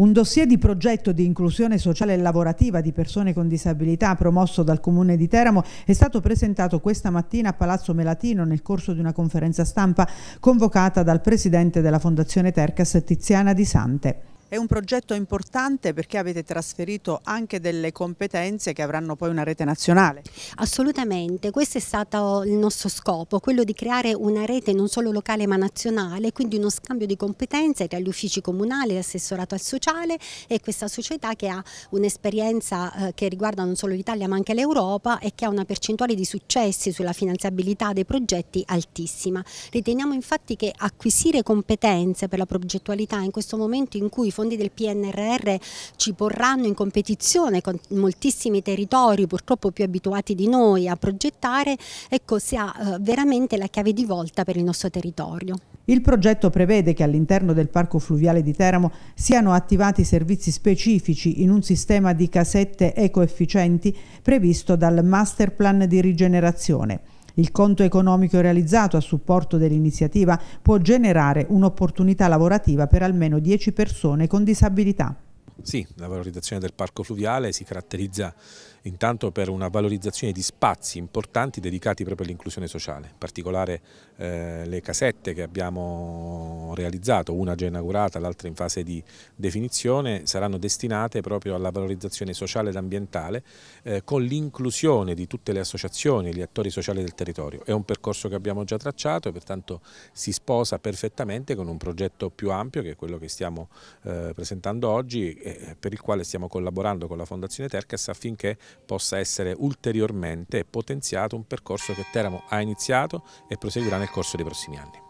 Un dossier di progetto di inclusione sociale e lavorativa di persone con disabilità promosso dal Comune di Teramo è stato presentato questa mattina a Palazzo Melatino nel corso di una conferenza stampa convocata dal presidente della Fondazione Tercas Tiziana Di Sante. È un progetto importante perché avete trasferito anche delle competenze che avranno poi una rete nazionale. Assolutamente, questo è stato il nostro scopo, quello di creare una rete non solo locale ma nazionale, quindi uno scambio di competenze tra gli uffici comunali, l'assessorato al sociale e questa società che ha un'esperienza eh, che riguarda non solo l'Italia ma anche l'Europa e che ha una percentuale di successi sulla finanziabilità dei progetti altissima. Riteniamo infatti che acquisire competenze per la progettualità in questo momento in cui fondi del PNRR ci porranno in competizione con moltissimi territori purtroppo più abituati di noi a progettare, ecco sia eh, veramente la chiave di volta per il nostro territorio. Il progetto prevede che all'interno del Parco Fluviale di Teramo siano attivati servizi specifici in un sistema di casette ecoefficienti previsto dal Master Plan di rigenerazione. Il conto economico realizzato a supporto dell'iniziativa può generare un'opportunità lavorativa per almeno 10 persone con disabilità. Sì, la valorizzazione del parco fluviale si caratterizza intanto per una valorizzazione di spazi importanti dedicati proprio all'inclusione sociale, in particolare eh, le casette che abbiamo realizzato, una già inaugurata, l'altra in fase di definizione, saranno destinate proprio alla valorizzazione sociale ed ambientale eh, con l'inclusione di tutte le associazioni e gli attori sociali del territorio. È un percorso che abbiamo già tracciato e pertanto si sposa perfettamente con un progetto più ampio che è quello che stiamo eh, presentando oggi eh, per il quale stiamo collaborando con la Fondazione Tercas affinché possa essere ulteriormente potenziato un percorso che Teramo ha iniziato e proseguirà nel corso dei prossimi anni.